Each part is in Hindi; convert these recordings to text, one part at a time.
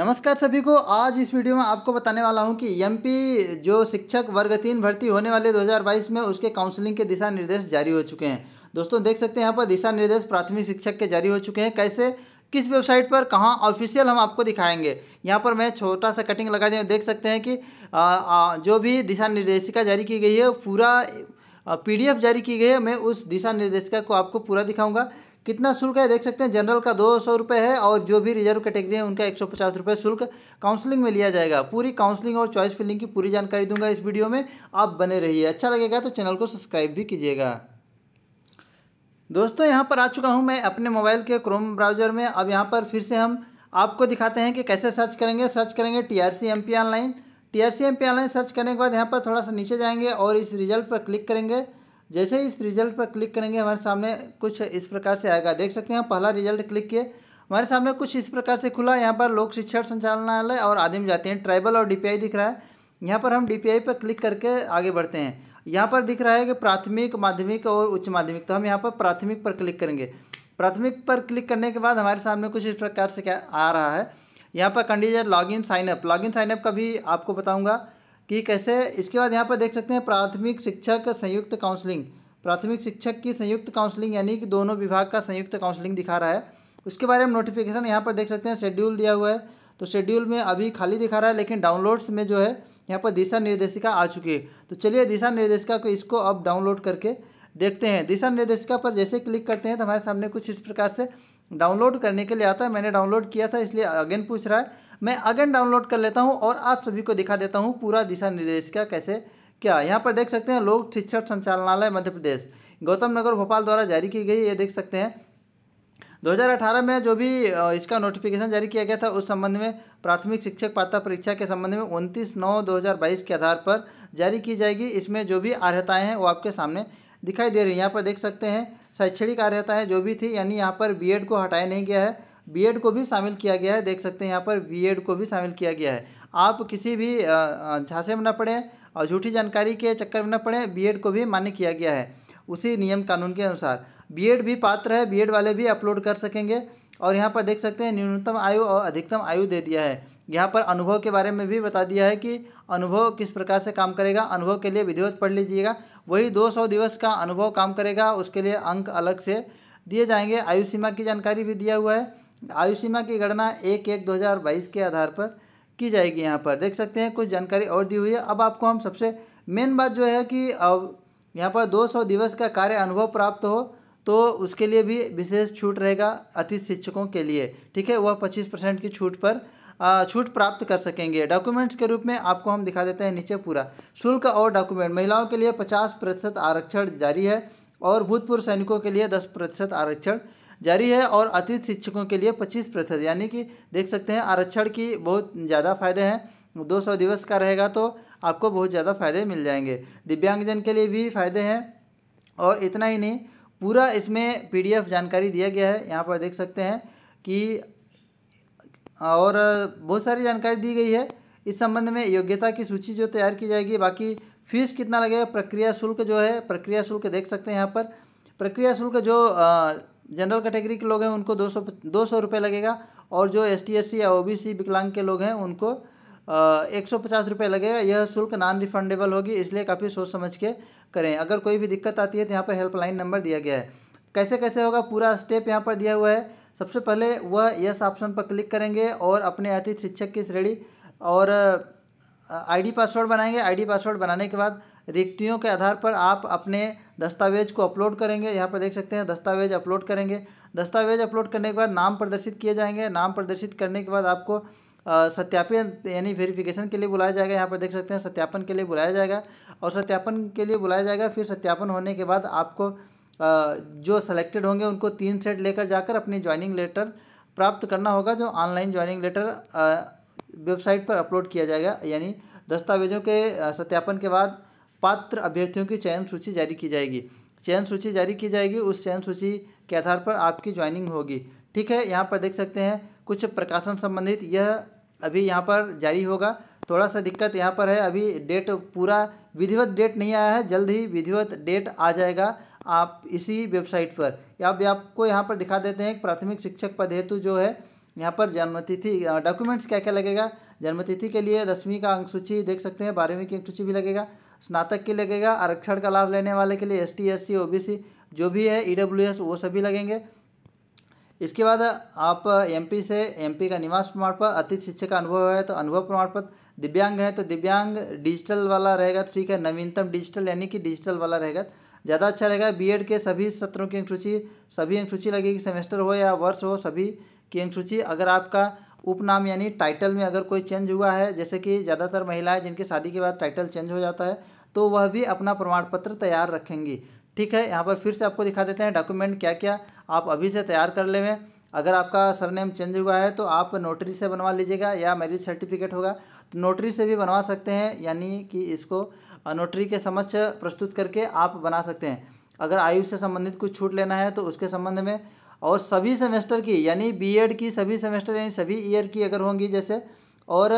नमस्कार सभी को आज इस वीडियो में आपको बताने वाला हूं कि एमपी जो शिक्षक वर्ग तीन भर्ती होने वाले 2022 में उसके काउंसलिंग के दिशा निर्देश जारी हो चुके हैं दोस्तों देख सकते हैं यहाँ पर दिशा निर्देश प्राथमिक शिक्षक के जारी हो चुके हैं कैसे किस वेबसाइट पर कहाँ ऑफिशियल हम आपको दिखाएंगे यहाँ पर मैं छोटा सा कटिंग लगा दें देख सकते हैं कि आ, आ, जो भी दिशा निर्देशिका जारी की गई है पूरा पी जारी की गई है मैं उस दिशा निर्देशिका को आपको पूरा दिखाऊंगा कितना शुल्क है देख सकते हैं जनरल का दो सौ रुपये है और जो भी रिजर्व कैटेगरी है उनका एक सौ पचास रुपये शुल्क काउंसलिंग में लिया जाएगा पूरी काउंसलिंग और चॉइस फिलिंग की पूरी जानकारी दूंगा इस वीडियो में आप बने रहिए अच्छा लगेगा तो चैनल को सब्सक्राइब भी कीजिएगा दोस्तों यहाँ पर आ चुका हूँ मैं अपने मोबाइल के क्रोम ब्राउजर में अब यहाँ पर फिर से हम आपको दिखाते हैं कि कैसे सर्च करेंगे सर्च करेंगे T R C M P online T R C M P online search करने के बाद यहाँ पर थोड़ा सा नीचे जाएंगे और इस रिजल्ट पर क्लिक करेंगे जैसे ही इस रिजल्ट पर क्लिक करेंगे हमारे सामने कुछ इस प्रकार से आएगा देख सकते हैं पहला रिजल्ट क्लिक किए हमारे सामने कुछ इस प्रकार से खुला यहाँ पर लोक शिक्षण संचालनालय और आदिम जाते हैं ट्राइबल और डी दिख रहा है यहाँ पर हम डी पर क्लिक करके आगे बढ़ते हैं यहाँ पर दिख रहा है कि प्राथमिक माध्यमिक और उच्च माध्यमिक तो हम यहाँ पर प्राथमिक पर क्लिक करेंगे प्राथमिक पर क्लिक करने के बाद हमारे सामने कुछ इस प्रकार से क्या आ रहा है यहाँ पर condition login signup login signup का भी आपको बताऊँगा कि कैसे इसके बाद यहाँ पर देख सकते हैं प्राथमिक शिक्षक संयुक्त काउंसलिंग प्राथमिक शिक्षक की संयुक्त काउंसलिंग यानी कि दोनों विभाग का संयुक्त काउंसलिंग दिखा रहा है उसके बारे में नोटिफिकेशन यहाँ पर देख सकते हैं शेड्यूल दिया हुआ है तो शेड्यूल में अभी खाली दिखा रहा है लेकिन डाउनलोड्स में जो है यहाँ पर दिशा निर्देशिका आ चुकी है तो चलिए दिशा निर्देशिका को इसको अब डाउनलोड करके देखते हैं दिशा निर्देशिका पर जैसे क्लिक करते हैं तो हमारे सामने कुछ इस प्रकार से डाउनलोड करने के लिए आता है मैंने डाउनलोड किया था इसलिए अगेन पूछ रहा है मैं अगेन डाउनलोड कर लेता हूँ और आप सभी को दिखा देता हूँ पूरा दिशा निर्देश का कैसे क्या यहाँ पर देख सकते हैं लोक शिक्षण संचालनालय मध्य प्रदेश गौतम नगर भोपाल द्वारा जारी की गई ये देख सकते हैं 2018 में जो भी इसका नोटिफिकेशन जारी किया गया था उस संबंध में प्राथमिक शिक्षक पात्रता परीक्षा के संबंध में उनतीस नौ 2022 के आधार पर जारी की जाएगी इसमें जो भी अर्हताएँ हैं वो आपके सामने दिखाई दे रही है यहाँ पर देख सकते हैं शैक्षणिक अर्हताएँ जो भी थी यानी यहाँ पर बी को हटाया नहीं गया है बी को भी शामिल किया गया है देख सकते हैं यहाँ पर बी को भी शामिल किया गया है आप किसी भी झांसे में न पड़े और झूठी जानकारी के चक्कर में न पड़े बी को भी मान्य किया गया है उसी नियम कानून के अनुसार बी भी पात्र है बी वाले भी अपलोड कर सकेंगे और यहाँ पर देख सकते हैं न्यूनतम आयु और अधिकतम आयु दे दिया है यहाँ पर अनुभव के बारे में भी बता दिया है कि अनुभव किस प्रकार से काम करेगा अनुभव के लिए विधिवत पढ़ लीजिएगा वही 200 दिवस का अनुभव काम करेगा उसके लिए अंक अलग से दिए जाएंगे आयु सीमा की जानकारी भी दिया हुआ है आयु सीमा की गणना एक एक दो हज़ार बाईस के आधार पर की जाएगी यहाँ पर देख सकते हैं कुछ जानकारी और दी हुई है अब आपको हम सबसे मेन बात जो है कि अब यहाँ पर 200 दिवस का कार्य अनुभव प्राप्त हो तो उसके लिए भी विशेष छूट रहेगा अतिथि शिक्षकों के लिए ठीक है वह पच्चीस परसेंट की छूट पर छूट प्राप्त कर सकेंगे डॉक्यूमेंट्स के रूप में आपको हम दिखा देते हैं नीचे पूरा शुल्क और डॉक्यूमेंट महिलाओं के लिए पचास प्रतिशत आरक्षण जारी है और भूतपूर्व सैनिकों के लिए दस प्रतिशत आरक्षण जारी है और अतिथि शिक्षकों के लिए पच्चीस प्रतिशत यानी कि देख सकते हैं आरक्षण की बहुत ज़्यादा फायदे हैं दो सौ दिवस का रहेगा तो आपको बहुत ज़्यादा फायदे मिल जाएंगे दिव्यांगजन के लिए भी फायदे हैं और इतना ही नहीं पूरा इसमें पी जानकारी दिया गया है यहाँ पर देख सकते हैं कि और बहुत सारी जानकारी दी गई है इस संबंध में योग्यता की सूची जो तैयार की जाएगी बाकी फीस कितना लगेगा प्रक्रिया शुल्क जो है प्रक्रिया शुल्क देख सकते हैं यहाँ पर प्रक्रिया शुल्क जो जनरल कैटेगरी के लोग हैं उनको दो सौ दो सौ रुपये लगेगा और जो एस टी एस सी या ओ बी सी विकलांग के लोग हैं उनको एक सौ पचास रुपये लगेगा यह शुल्क नॉन रिफंडेबल होगी इसलिए काफ़ी सोच समझ के करें अगर कोई भी दिक्कत आती है तो यहाँ पर हेल्पलाइन नंबर दिया गया है कैसे कैसे होगा पूरा स्टेप यहाँ पर दिया हुआ है सबसे पहले वह यस ऑप्शन पर क्लिक करेंगे और अपने अतिथि शिक्षक की श्रेणी और आईडी पासवर्ड बनाएंगे आईडी पासवर्ड बनाने के बाद रिक्तियों के आधार पर आप अपने दस्तावेज को अपलोड करेंगे यहाँ पर देख सकते हैं दस्तावेज अपलोड करेंगे दस्तावेज अपलोड करने के बाद नाम प्रदर्शित किए जाएंगे नाम प्रदर्शित करने के बाद आपको सत्यापन यानी वेरिफिकेशन के लिए बुलाया जाएगा यहाँ पर देख सकते हैं सत्यापन के लिए बुलाया जाएगा और सत्यापन के लिए बुलाया जाएगा फिर सत्यापन होने के बाद आपको जो सेलेक्टेड होंगे उनको तीन सेट लेकर जाकर अपनी ज्वाइनिंग लेटर प्राप्त करना होगा जो ऑनलाइन ज्वाइनिंग लेटर वेबसाइट पर अपलोड किया जाएगा यानी दस्तावेजों के सत्यापन के बाद पात्र अभ्यर्थियों की चयन सूची जारी की जाएगी चयन सूची जारी की जाएगी उस चयन सूची के आधार पर आपकी ज्वाइनिंग होगी ठीक है यहाँ पर देख सकते हैं कुछ प्रकाशन संबंधित यह अभी यहाँ पर जारी होगा थोड़ा सा दिक्कत यहाँ पर है अभी डेट पूरा विधिवत डेट नहीं आया है जल्द ही विधिवत डेट आ जाएगा आप इसी वेबसाइट पर या या आपको यहाँ पर दिखा देते हैं प्राथमिक शिक्षक पद हेतु जो है यहाँ पर जन्मतिथि डॉक्यूमेंट्स क्या क्या लगेगा जन्मतिथि के लिए दसवीं का अंक सूची देख सकते हैं बारहवीं की अंक सूची भी लगेगा स्नातक के लगेगा आरक्षण का लाभ लेने वाले के लिए S T S C O B C जो भी है ई डब्ल्यू एस वो सभी लगेंगे इसके बाद आप एमपी से एमपी का निवास प्रमाण पत्र अतिथि शिक्षा का अनुभव है तो अनुभव प्रमाण पत्र दिव्यांग है तो दिव्यांग डिजिटल वाला रहेगा तो ठीक है नवीनतम डिजिटल यानी कि डिजिटल वाला रहेगा ज़्यादा अच्छा रहेगा बीएड के सभी सत्रों की अंक सूची सभी अंक सूची लगेगी सेमेस्टर हो या वर्ष हो सभी की अंक सूची अगर आपका उपनाम यानी टाइटल में अगर कोई चेंज हुआ है जैसे कि ज़्यादातर महिलाएं जिनकी शादी के बाद टाइटल चेंज हो जाता है तो वह भी अपना प्रमाण पत्र तैयार रखेंगी ठीक है यहाँ पर फिर से आपको दिखा देते हैं डॉक्यूमेंट क्या क्या आप अभी से तैयार कर लेवें अगर आपका सरनेम चेंज हुआ है तो आप नोटरी से बनवा लीजिएगा या मैरिज सर्टिफिकेट होगा तो नोटरी से भी बनवा सकते हैं यानी कि इसको नोटरी के समक्ष प्रस्तुत करके आप बना सकते हैं अगर आयु से संबंधित कुछ छूट लेना है तो उसके संबंध में और सभी सेमेस्टर की यानी बीएड की सभी सेमेस्टर यानी सभी ईयर की अगर होंगी जैसे और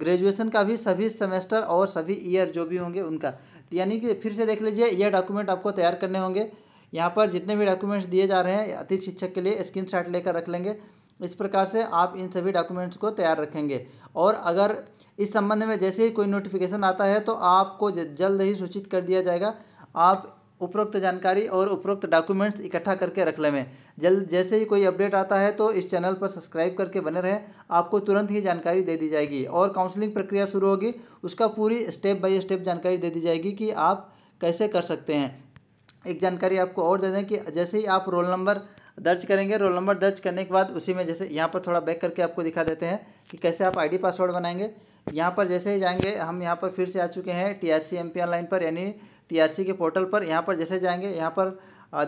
ग्रेजुएशन का भी सभी सेमेस्टर और सभी ईयर जो भी होंगे उनका यानी कि फिर से देख लीजिए यह डॉक्यूमेंट आपको तैयार करने होंगे यहाँ पर जितने भी डॉक्यूमेंट्स दिए जा रहे हैं अतिथि शिक्षक के लिए स्क्रीन शॉट लेकर रख लेंगे इस प्रकार से आप इन सभी डॉक्यूमेंट्स को तैयार रखेंगे और अगर इस संबंध में जैसे ही कोई नोटिफिकेशन आता है तो आपको जल्द ही सूचित कर दिया जाएगा आप उपरोक्त जानकारी और उपरोक्त डॉक्यूमेंट्स इकट्ठा करके रख लें जल्द जैसे ही कोई अपडेट आता है तो इस चैनल पर सब्सक्राइब करके बने रहें आपको तुरंत ही जानकारी दे दी जाएगी और काउंसलिंग प्रक्रिया शुरू होगी उसका पूरी स्टेप बाय स्टेप जानकारी दे दी जाएगी कि आप कैसे कर सकते हैं एक जानकारी आपको और दे दें कि जैसे ही आप रोल नंबर दर्ज करेंगे रोल नंबर दर्ज करने के बाद उसी में जैसे यहाँ पर थोड़ा बैक करके आपको दिखा देते हैं कि कैसे आप आईडी पासवर्ड बनाएंगे यहाँ पर जैसे ही जाएंगे हम यहाँ पर फिर से आ चुके हैं T R C M P online पर यानी टीआरसी के पोर्टल पर यहाँ पर जैसे जाएंगे यहाँ पर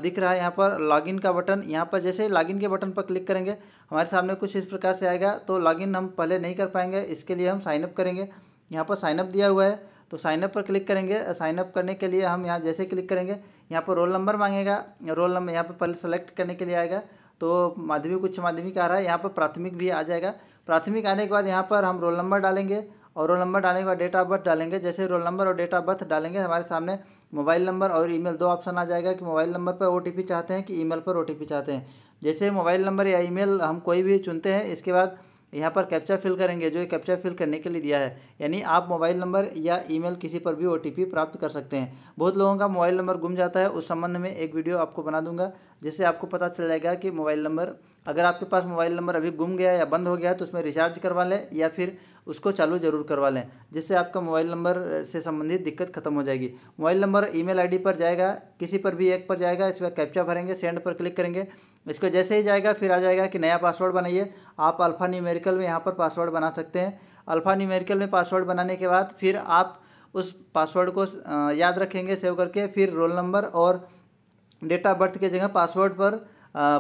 दिख रहा है यहाँ पर लॉगिन का बटन यहाँ पर जैसे लॉगिन के बटन पर क्लिक करेंगे हमारे सामने कुछ इस प्रकार से आएगा तो लॉगिन हम पहले नहीं कर पाएंगे इसके लिए हम साइनअप करेंगे यहाँ पर साइनअप दिया हुआ है तो साइनअप पर क्लिक करेंगे साइनअप करने के लिए हम यहाँ जैसे क्लिक करेंगे यहाँ पर रोल नंबर मांगेगा रोल नंबर यहाँ पर पहले सेलेक्ट करने के लिए आएगा तो माध्यमिक उच्च माध्यमिक आ रहा है यहाँ पर प्राथमिक भी आ जाएगा प्राथमिक आने के बाद यहाँ पर हम रोल नंबर डालेंगे और रोल नंबर डालने के बाद डेट ऑफ बर्थ डालेंगे जैसे रोल नंबर और डेट ऑफ बर्थ डालेंगे हमारे सामने मोबाइल नंबर और ईमेल दो ऑप्शन आ जाएगा कि मोबाइल नंबर पर ओ चाहते हैं कि ईमेल पर ओ चाहते हैं जैसे मोबाइल नंबर या ईमेल हम कोई भी चुनते हैं इसके बाद यहाँ पर कैप्चा फिल करेंगे जो कैप्चा फिल करने के लिए दिया है यानी आप मोबाइल नंबर या ईमेल किसी पर भी ओ प्राप्त कर सकते हैं बहुत लोगों का मोबाइल नंबर गुम जाता है उस संबंध में एक वीडियो आपको बना दूंगा जिससे आपको पता चल जाएगा कि मोबाइल नंबर अगर आपके पास मोबाइल नंबर अभी गुम गया या बंद हो गया है तो उसमें रिचार्ज करवा लें या फिर उसको चालू जरूर करवा लें जिससे आपका मोबाइल नंबर से संबंधित दिक्कत खत्म हो जाएगी मोबाइल नंबर ईमेल आईडी पर जाएगा किसी पर भी एक पर जाएगा पर कैप्चा भरेंगे सेंड पर क्लिक करेंगे इसको जैसे ही जाएगा फिर आ जाएगा कि नया पासवर्ड बनाइए आप अल्फ़ा न्यूमेरिकल में यहाँ पर पासवर्ड बना सकते हैं अल्फ़ा न्यूमेरिकल में पासवर्ड बनाने के बाद फिर आप उस पासवर्ड को याद रखेंगे सेव करके फिर रोल नंबर और डेट ऑफ बर्थ की जगह पासवर्ड पर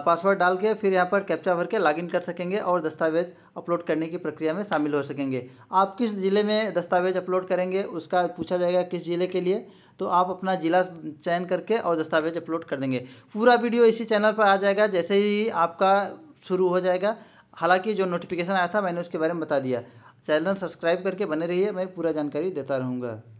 पासवर्ड डाल के फिर यहाँ पर कैप्चा भर के लॉगिन कर सकेंगे और दस्तावेज़ अपलोड करने की प्रक्रिया में शामिल हो सकेंगे आप किस ज़िले में दस्तावेज़ अपलोड करेंगे उसका पूछा जाएगा किस ज़िले के लिए तो आप अपना ज़िला चयन करके और दस्तावेज अपलोड कर देंगे पूरा वीडियो इसी चैनल पर आ जाएगा जैसे ही आपका शुरू हो जाएगा हालांकि जो नोटिफिकेशन आया था मैंने उसके बारे में बता दिया चैनल सब्सक्राइब करके बने रहिए मैं पूरा जानकारी देता रहूँगा